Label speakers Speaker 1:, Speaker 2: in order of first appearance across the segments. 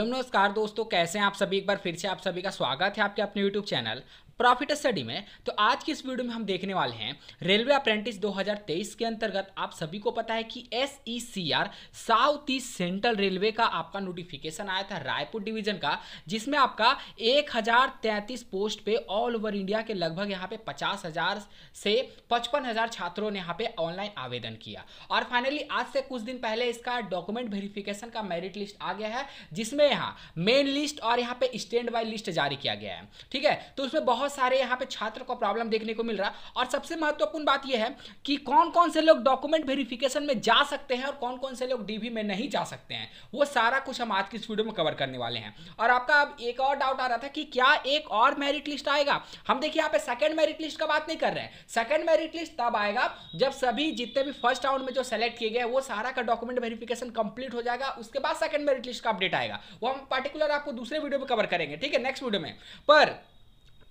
Speaker 1: नमस्कार दोस्तों कैसे हैं आप सभी एक बार फिर से आप सभी का स्वागत है आपके अपने YouTube चैनल प्रॉफिट स्टडी में तो आज की इस वीडियो में हम देखने वाले हैं रेलवे अप्रेंटिस 2023 के अंतर्गत आप सभी को पता है कि S e south east central railway का आपका नोटिफिकेशन आया था रायपुर डिवीजन का जिसमें आपका 1033 पोस्ट पे ऑल ओवर इंडिया के लगभग यहाँ पे 50,000 से 55,000 छात्रों ने यहाँ पे ऑनलाइन आवेदन किया और फाइनली आज से कुछ दिन पहले इसका डॉक्यूमेंट वेरिफिकेशन का मेरिट लिस्ट आ गया है जिसमें यहाँ मेन लिस्ट और यहाँ पे स्टैंड बाई लिस्ट जारी किया गया है ठीक है तो उसमें बहुत बहुत सारे यहाँ पे छात्र को प्रॉब्लम देखने को मिल रहा है और सबसे महत्वपूर्ण बात यह है कि कौन कौन से लोग डॉक्यूमेंट वेरिफिकेशन में जा सकते हैं और कौन कौन से लोग डीवी में नहीं जा सकते हैं वो सारा कुछ हम आज की इस वीडियो में कवर करने वाले हैं और आपका अब एक और डाउट आ रहा था कि क्या एक और मेरिट लिस्ट आएगा हम देखिए यहाँ पे सेकेंड मेरिट लिस्ट का बात नहीं कर रहे हैं सेकेंड मेरिट लिस्ट तब आएगा जब सभी जितने भी फर्स्ट राउंड में जो सेलेक्ट किए गए वो सारा का डॉक्यूमेंट वेरिफिकेशन कंप्लीट हो जाएगा उसके बाद सेकंड मेरिट लिस्ट का अपडेट आएगा वो हम पर्टिकुलर आपको दूसरे वीडियो में कवर करेंगे ठीक है नेक्स्ट वीडियो में पर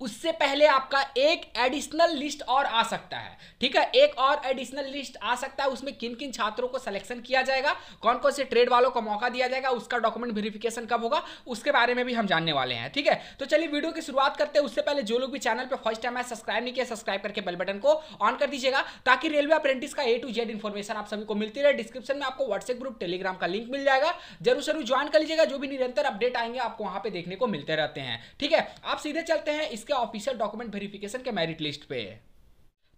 Speaker 1: उससे पहले आपका एक एडिशनल लिस्ट और आ सकता है ठीक है एक और एडिशनल लिस्ट आ सकता है उसमें किन किन छात्रों को सिलेक्शन किया जाएगा कौन कौन से ट्रेड वालों को मौका दिया जाएगा उसका डॉक्यूमेंट वेरिफिकेशन कब होगा उसके बारे में भी हम जानने वाले हैं ठीक है तो चलिए वीडियो की शुरुआत करते हैं उससे पहले जो लोग भी चैनल पर फर्स्ट टाइम है सब्सक्राइब नहीं किया सब्सक्राइब करके बेल बटन को ऑन कर दीजिएगा ताकि रेलवे अप्रेंटिस का ए टू जेड इन्फॉर्मेशन आप सभी को मिलती रहे डिस्क्रिप्शन में आपको व्हाट्सएप ग्रुप टेलीग्राम का लिंक मिल जाएगा जरूर जरूर ज्वाइन कर लीजिएगा जो भी निरंतर अपडेट आएंगे आपको वहां पर देखने को मिलते रहते हैं ठीक है आप सीधे चलते हैं इसके ऑफिशियल डॉक्यूमेंट वेरिफिकेशन के मेरिट लिस्ट पे है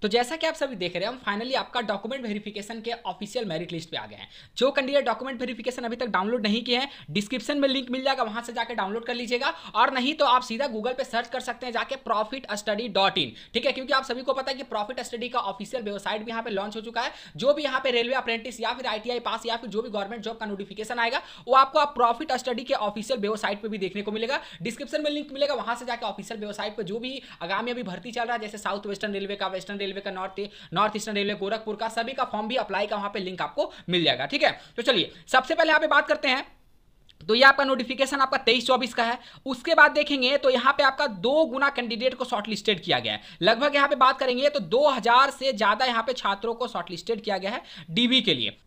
Speaker 1: तो जैसा कि आप सभी देख रहे हैं हम फाइनली आपका डॉक्यूमेंट वेरिफिकेशन के ऑफिशियल मेरिट लिस्ट पे आ गए हैं जो कैंडिडेट डॉक्यूमेंट वेरिफिकेशन अभी तक डाउनलोड नहीं किए हैं डिस्क्रिप्शन में लिंक मिल जाएगा वहां से जाकर डाउनलोड कर लीजिएगा और नहीं तो आप सीधा गूगल पे सर्च कर सकते हैं जाके प्रॉफिट स्टडी डॉट इन ठीक है क्योंकि आप सभी को पता है कि प्रॉफिट स्टडी का ऑफिशियल वेबसाइट भी यहाँ पे लॉन्च हो चुका है जो भी यहाँ पे रेलवे अप्रेंटिस या फिर आईटीआई पास या फिर जो भी गवर्नमेंट जॉब का नोटिफिकेशन आएगा वो आपको आप प्रॉफिट स्टडी के ऑफिशियल वेबसाइट पर भी देखने को मिलेगा डिस्क्रिप्शन में लिंक मिलेगा वहां से जाकर ऑफिशियल वेबसाइट पर जो भी आगामी अभी भर्ती चल रहा है जैसे साउथ वेस्टर्न रेलवे का वेस्टर्न रेलवे रेलवे का north north eastern railway Gorakhpur का सभी का फॉर्म भी अप्लाई का वहां पर लिंक आपको मिल जाएगा ठीक है तो चलिए सबसे पहले यहाँ पे बात करते हैं तो ये आपका नोटिफिकेशन आपका तेईस चौबीस का है उसके बाद देखेंगे तो यहाँ पे आपका दो गुना कैंडिडेट को शॉर्टलिस्टेड किया गया है लगभग यहाँ पे बात करेंगे तो 2000 से ज्यादा यहाँ पे छात्रों को शॉर्टलिस्टेड किया गया है डीबी के लिए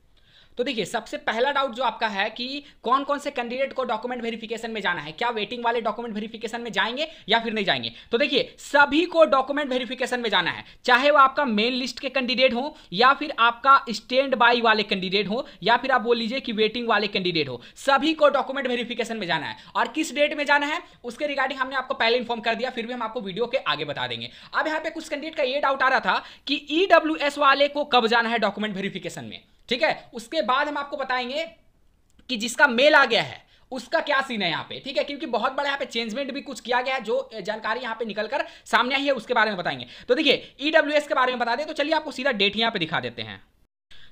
Speaker 1: तो देखिए सबसे पहला डाउट जो आपका है कि कौन कौन से कैंडिडेट को डॉक्यूमेंट वेरिफिकेशन में जाना है क्या वेटिंग वाले डॉक्यूमेंट वेरिफिकेशन में जाएंगे या फिर नहीं जाएंगे तो देखिए सभी को डॉक्यूमेंट वेरिफिकेशन में जाना है चाहे वो आपका मेन लिस्ट के कैंडिडेट हो या फिर आपका स्टैंड बाई वाले कैंडिडेट हो या फिर आप बोल लीजिए कि वेटिंग वाले कैंडिडेट हो सभी को डॉक्यूमेंट वेरिफिकेशन में जाना है और किस डेट में जाना है उसके रिगार्डिंग हमने आपको पहले इन्फॉर्म कर दिया फिर भी हम आपको वीडियो के आगे बता देंगे अब यहाँ पे कुछ कैंडिडेट का ये डाउट आ रहा था कि ई e वाले को कब जाना है डॉक्यूमेंट वेरिफिकेशन में ठीक है उसके बाद हम आपको बताएंगे कि जिसका मेल आ गया है उसका क्या सीन है यहाँ पे ठीक है क्योंकि बहुत बड़ा यहाँ पे चेंजमेंट भी कुछ किया गया है जो जानकारी यहाँ पे निकलकर सामने आई है उसके बारे में बताएंगे तो देखिए ईडब्ल्यू e के बारे में बता दें तो चलिए आपको सीधा डेट यहाँ पे दिखा देते हैं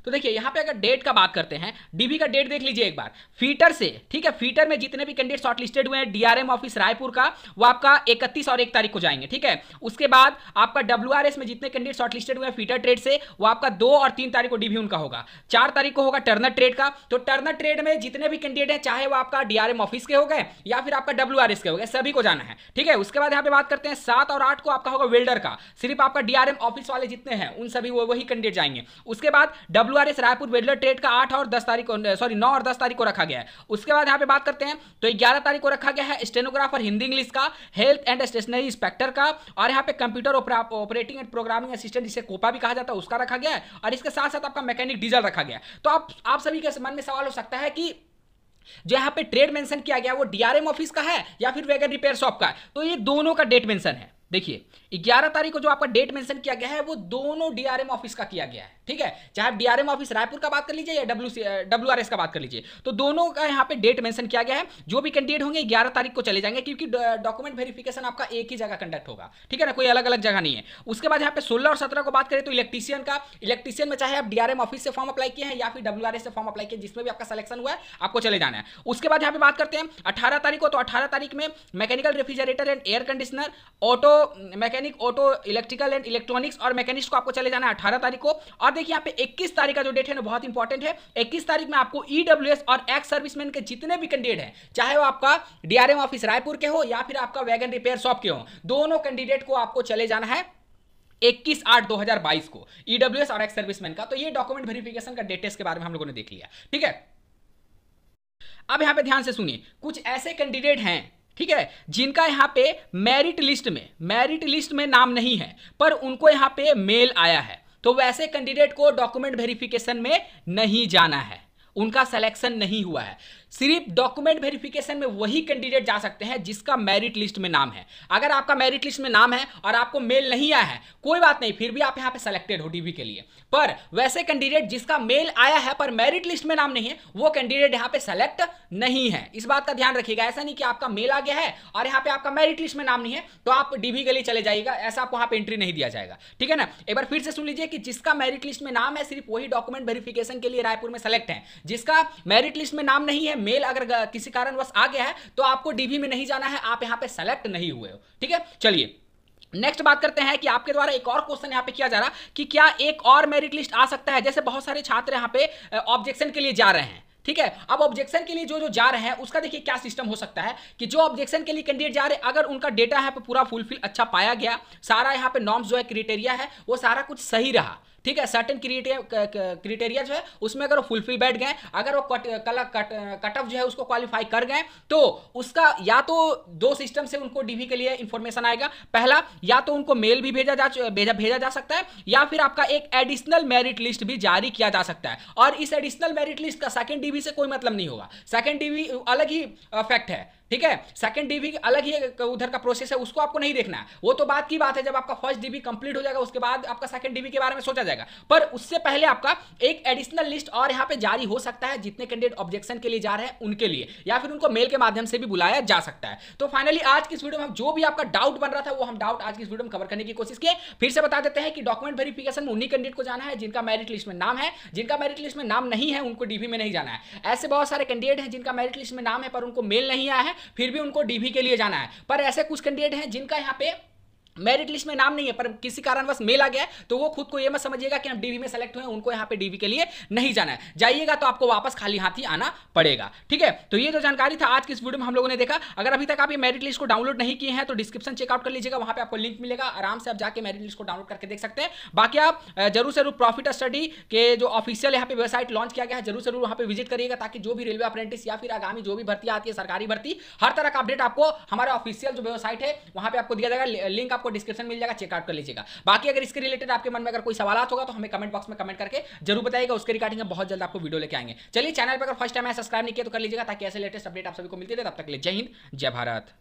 Speaker 1: तो देखिए यहाँ पे अगर डेट का बात करते हैं डीबी का डेट देख लीजिए एक बार फीटर से ठीक है फीटर में जितने भी कैंडिडेट शॉर्ट लिस्टेड हुए हैं डीआरएम ऑफिस रायपुर का वो आपका इकतीस और एक तारीख को जाएंगे ठीक है उसके बाद आपका डब्ल्यू में जितने कैंडिडेट शॉर्ट लिस्टेड हुए हैं फीटर ट्रेड से वो आपका दो और तीन तारीख को डीबी उनका होगा चार तारीख को होगा टर्नर ट्रेड का तो टर्नर ट्रेड में जितने भी कैंडिडेट हैं चाहे वो आपका डीआरएम ऑफिस के हो गए या फिर आपका डब्ल्यू के हो गए सभी को जाना है ठीक है उसके बाद यहाँ पे बात करते हैं सात और आठ को आपका होगा वेल्डर का सिर्फ आपका डीआरएम ऑफिस वाले जितने हैं उन सभी वही कैंडिडेट जाएंगे उसके बाद W W Raipur welder trade का आठ और दस तारीख को सॉरी नौ और दस तारीख को रखा गया है उसके बाद यहाँ पे बात करते हैं तो ग्यारह तारीख को रखा गया है स्टेनोग्राफर हिंदी इंग्लिश का हेल्थ एंड स्टेशनरी इंस्पेक्टर का और यहाँ पे computer operating and programming assistant जिसे कोपा भी कहा जाता है उसका रखा गया है और इसके साथ साथ आपका मैकेनिक डीजल रखा गया तो आप, आप सभी के मन में सवाल हो सकता है कि जो यहाँ पे ट्रेड मेंशन किया गया वो डीआरएम ऑफिस का है या फिर वेगन रिपेयर शॉप का है तो ये दोनों का डेट मेंशन है देखिए 11 तारीख को जो आपका डेट मेंशन किया गया है वो दोनों डीआरएम ऑफिस का किया गया है ठीक है चाहे आप डीआरएम ऑफिस रायपुर का बात कर लीजिए या डब्ल्यू डब्ल्यूआरएस का बात कर लीजिए तो दोनों का यहाँ पे डेट मेंशन किया गया है जो भी कैंडिडेट होंगे 11 तारीख को चले जाएंगे क्योंकि डॉक्यूमेंट वेरिफिकेशन आपका एक ही जगह कंडक्ट होगा ठीक है ना कोई अलग अलग जगह नहीं है उसके बाद यहाँ पे सोलह और सत्रह को बात करें तो इलेक्ट्रीशियन का इलेक्ट्रीशियन में चाहे आप डीआरएम ऑफिस से फॉर्म अप्लाई किए हैं या फिर डब्ल्यू से फॉर्म अप्लाई किए जिसमें भी आपका सिलेक्शन हुआ है आपको चले जाना है उसके बाद यहाँ पे बात करते हैं अठारह तारीख को तो अठारह तारीख में mechanical refrigerator and air conditioner auto mechanic auto electrical and electronics और मैकेनिक्स को आपको चले जाना है अठारह तारीख को और देखिए यहाँ पे इक्कीस तारीख का जो डेट है ना बहुत इंपॉर्टेंट है इक्कीस तारीख में आपको ईडब्ल्यूएस e और एक्स सर्विसमैन के जितने भी कैंडिडेट हैं चाहे वो आपका डीआरएम ऑफिस रायपुर के हो या फिर आपका वैगन रिपेयर शॉप के हो दोनों कैंडिडेट को आपको चले जाना है 21 आठ दो को ईडब्ल्यूएस e और एक्स सर्विसमैन का तो ये डॉक्यूमेंट वेरिफिकेशन का डेटेस के बारे में हम लोगों ने देख लिया ठीक है अब यहां पे ध्यान से सुनिए कुछ ऐसे कैंडिडेट हैं ठीक है जिनका यहाँ पे मेरिट लिस्ट में मेरिट लिस्ट में नाम नहीं है पर उनको यहाँ पे मेल आया है तो वैसे कैंडिडेट को डॉक्यूमेंट वेरिफिकेशन में नहीं जाना है उनका सिलेक्शन नहीं हुआ है सिर्फ डॉक्यूमेंट वेरिफिकेशन में वही कैंडिडेट जा सकते हैं जिसका मेरिट लिस्ट में नाम है अगर आपका मेरिट लिस्ट में नाम है और आपको मेल नहीं आया है कोई बात नहीं फिर भी आप यहाँ पे सेलेक्टेड हो डीबी के लिए पर वैसे कैंडिडेट जिसका मेल आया है पर मेरिट लिस्ट में नाम नहीं है वो कैंडिडेट यहाँ पे सेलेक्ट नहीं है इस बात का ध्यान रखिएगा ऐसा नहीं कि आपका मेल आ गया है और यहाँ पे आपका मेरिट लिस्ट में नाम नहीं है तो आप डीबी के लिए चले जाइएगा ऐसा आपको वहाँ पर एंट्री नहीं दिया जाएगा ठीक है ना एक बार फिर से सुन लीजिए कि जिसका मेरिट लिस्ट में नाम है सिर्फ वही डॉक्यूमेंट वेरिफिकेशन के लिए रायपुर में सेलेक्ट है जिसका मेरिट लिस्ट में नाम नहीं है मेल अगर किसी कारणवश आ गया है तो आपको डीबी में नहीं जाना है आप यहाँ पे सेलेक्ट नहीं हुए हो ठीक है चलिए नेक्स्ट बात करते हैं कि आपके द्वारा एक और क्वेश्चन यहाँ पे किया जा रहा कि क्या एक और मेरिट लिस्ट आ सकता है जैसे बहुत सारे छात्र यहाँ पे ऑब्जेक्शन के लिए जा रहे हैं ठीक है अब ऑब्जेक्शन के लिए जो जो जा रहे हैं उसका देखिए क्या सिस्टम हो सकता है कि जो ऑब्जेक्शन के लिए कैंडिडेट जा रहे हैं अगर उनका डेटा यहाँ पे पूरा फुलफिल अच्छा पाया गया सारा यहाँ पे नॉर्म्स जो है क्रिटेरिया है वो सारा कुछ सही रहा ठीक है सर्टन क्रिटेरिया जो है उसमें अगर वो फुलफिल बैठ गए अगर वो कट कला कट ऑफ जो है उसको क्वालिफाई कर गए तो उसका या तो दो सिस्टम से उनको डीवी के लिए इंफॉर्मेशन आएगा पहला या तो उनको मेल भी भेजा जा भेजा भेजा जा सकता है या फिर आपका एक एडिशनल मेरिट लिस्ट भी जारी किया जा सकता है और इस एडिशनल मेरिट लिस्ट का सेकेंड डीवी से कोई मतलब नहीं होगा सेकेंड डीवी अलग ही फैक्ट है ठीक है सेकंड डीबी अलग ही उधर का प्रोसेस है उसको आपको नहीं देखना है वो तो बात की बात है जब आपका फर्स्ट डीबी कंप्लीट हो जाएगा उसके बाद आपका सेकंड डीबी के बारे में सोचा जाएगा पर उससे पहले आपका एक एडिशनल लिस्ट और यहां पे जारी हो सकता है जितने कैंडिडेट ऑब्जेक्शन के लिए जा रहे हैं उनके लिए या फिर उनको मेल के माध्यम से भी बुलाया जा सकता है तो फाइनली आज की इस वीडियो में हम जो भी आपका डाउट बन रहा था वो हम डाउट आज की इस वीडियो में कवर करने की कोशिश किए फिर से बता देते हैं कि डॉक्यूमेंट वेरिफिकेशन में उन्हीं कैंडिडेट को जाना है जिनका मेरिट लिस्ट में नाम है जिनका मेरिट लिस्ट में नाम नहीं है उनको डीबी में नहीं जाना है ऐसे बहुत सारे कैंडिडेट हैं जिनका मेरिट लिस्ट में नाम है पर उनको मेल नहीं आया है फिर भी उनको डीबी के लिए जाना है पर ऐसे कुछ कैंडिडेट हैं जिनका यहाँ पे मेरिट लिस्ट में नाम नहीं है पर किसी कारणवश मेल आ गया है तो वो खुद को ये मत समझिएगा कि हम डीवी में सेलेक्ट हुए उनको यहाँ पे डीवी के लिए नहीं जाना है जाइएगा तो आपको वापस खाली हाथ ही आना पड़ेगा ठीक है तो ये जो जानकारी था आज की इस वीडियो में हम लोगों ने देखा अगर अभी तक आप ये मेरिट लिस्ट को डाउनलोड नहीं किए हैं तो डिस्क्रिप्शन चेकआउट कर लीजिएगा वहाँ पर आपको लिंक मिलेगा आराम से आप जाकर मेरिट लिस्ट को डाउनलोड करके देख सकते हैं बाकी आप जरूर जरूर प्रॉफिट स्टडी के जो ऑफिशियल यहाँ पे वेबसाइट लॉन्च किया गया है जरूर जरूर वहाँ पर विजिट करिएगा ताकि जो भी रेलवे अप्रेंटिस या फिर आगामी जो भी भर्ती आती है सरकारी भर्ती हर तरह का अपडेट आपको हमारा ऑफिशियल जो वेबसाइट है वहाँ पर आपको दिया जाएगा लिंक आपको आपको डिस्क्रिप्शन मिल जाएगा चेकआउट कर लीजिएगा बाकी अगर इसके रिलेटेड आपके मन में अगर कोई सवाल होगा तो हमें कमेंट बॉक्स में कमेंट करके जरूर बताएगा उसके रिगार्डिंग बहुत जल्द आपको वीडियो लेके आएंगे चलिए चैनल पर अगर फर्स्ट टाइम है सब्सक्राइब नहीं किया तो कर लीजिएगा ताकि ऐसे लेटेस्ट अपडेट आप सभी को मिलती रहे तब तक ले जय हिंद जय भारत